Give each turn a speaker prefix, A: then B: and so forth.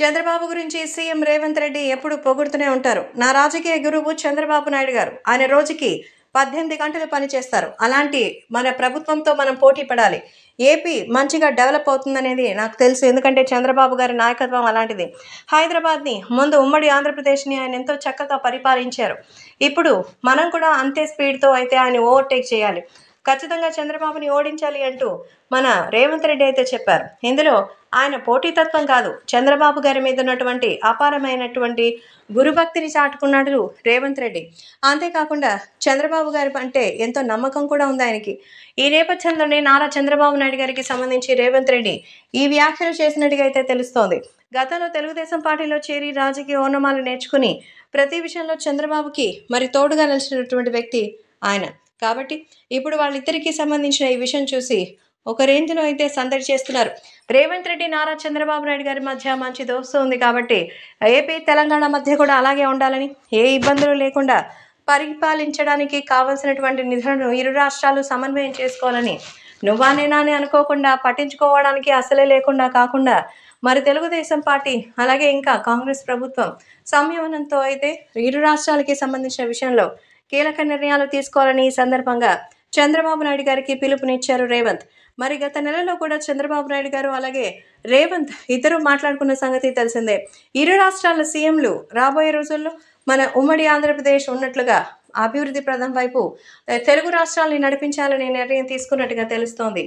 A: చంద్రబాబు గురించి సీఎం రేవంత్ రెడ్డి ఎప్పుడు పొగుడుతూనే ఉంటారు నా రాజకీయ గురువు చంద్రబాబు నాయుడు గారు ఆయన రోజుకి పద్దెనిమిది గంటలు పనిచేస్తారు అలాంటి మన ప్రభుత్వంతో మనం పోటీ పడాలి ఏపీ మంచిగా డెవలప్ అవుతుందనేది నాకు తెలుసు ఎందుకంటే చంద్రబాబు గారి నాయకత్వం అలాంటిది హైదరాబాద్ని ముందు ఉమ్మడి ఆంధ్రప్రదేశ్ని ఆయన ఎంతో చక్కగా పరిపాలించారు ఇప్పుడు మనం కూడా అంతే స్పీడ్తో అయితే ఆయన ఓవర్టేక్ చేయాలి ఖచ్చితంగా చంద్రబాబుని ఓడించాలి అంటూ మన రేవంత్ రెడ్డి అయితే చెప్పారు ఇందులో ఆయన పోటీతత్వం కాదు చంద్రబాబు గారి మీద ఉన్నటువంటి అపారమైనటువంటి గురుభక్తిని చాటుకున్నాడు రేవంత్ రెడ్డి అంతేకాకుండా చంద్రబాబు గారి అంటే ఎంతో నమ్మకం కూడా ఉంది ఆయనకి ఈ నేపథ్యంలోనే నారా చంద్రబాబు నాయుడు గారికి సంబంధించి రేవంత్ రెడ్డి ఈ వ్యాఖ్యలు చేసినట్టుగా అయితే తెలుస్తోంది గతంలో తెలుగుదేశం పార్టీలో చేరి రాజకీయ ఓనమాలు నేర్చుకుని ప్రతి విషయంలో చంద్రబాబుకి మరి తోడుగా నిలిచినటువంటి వ్యక్తి ఆయన కాబట్టి ఇప్పుడు వాళ్ళిద్దరికీ సంబంధించిన ఈ విషయం చూసి ఒక రేంజ్లో అయితే సందడి చేస్తున్నారు రేవంత్ రెడ్డి నారా చంద్రబాబు నాయుడు గారి మధ్య మంచి దోస్తు ఉంది కాబట్టి ఏపీ తెలంగాణ మధ్య కూడా అలాగే ఉండాలని ఏ ఇబ్బందులు లేకుండా పరిపాలించడానికి కావలసినటువంటి నిధులను ఇరు రాష్ట్రాలు సమన్వయం చేసుకోవాలని నువ్వా నేనా అని అనుకోకుండా పట్టించుకోవడానికి అసలే లేకుండా కాకుండా మరి తెలుగుదేశం పార్టీ అలాగే ఇంకా కాంగ్రెస్ ప్రభుత్వం సంయమనంతో అయితే ఇరు రాష్ట్రాలకి సంబంధించిన విషయంలో కీలక నిర్ణయాలు తీసుకోవాలని ఈ సందర్భంగా చంద్రబాబు నాయుడు గారికి పిలుపునిచ్చారు రేవంత్ మరి గత నెలలో కూడా చంద్రబాబు నాయుడు గారు అలాగే రేవంత్ ఇద్దరు మాట్లాడుకున్న సంగతి తెలిసిందే ఇరు రాష్ట్రాల సీఎంలు రాబోయే రోజుల్లో మన ఉమ్మడి ఆంధ్రప్రదేశ్ ఉన్నట్లుగా అభివృద్ధి ప్రదం వైపు తెలుగు రాష్ట్రాలని నడిపించాలని నిర్ణయం తీసుకున్నట్టుగా తెలుస్తోంది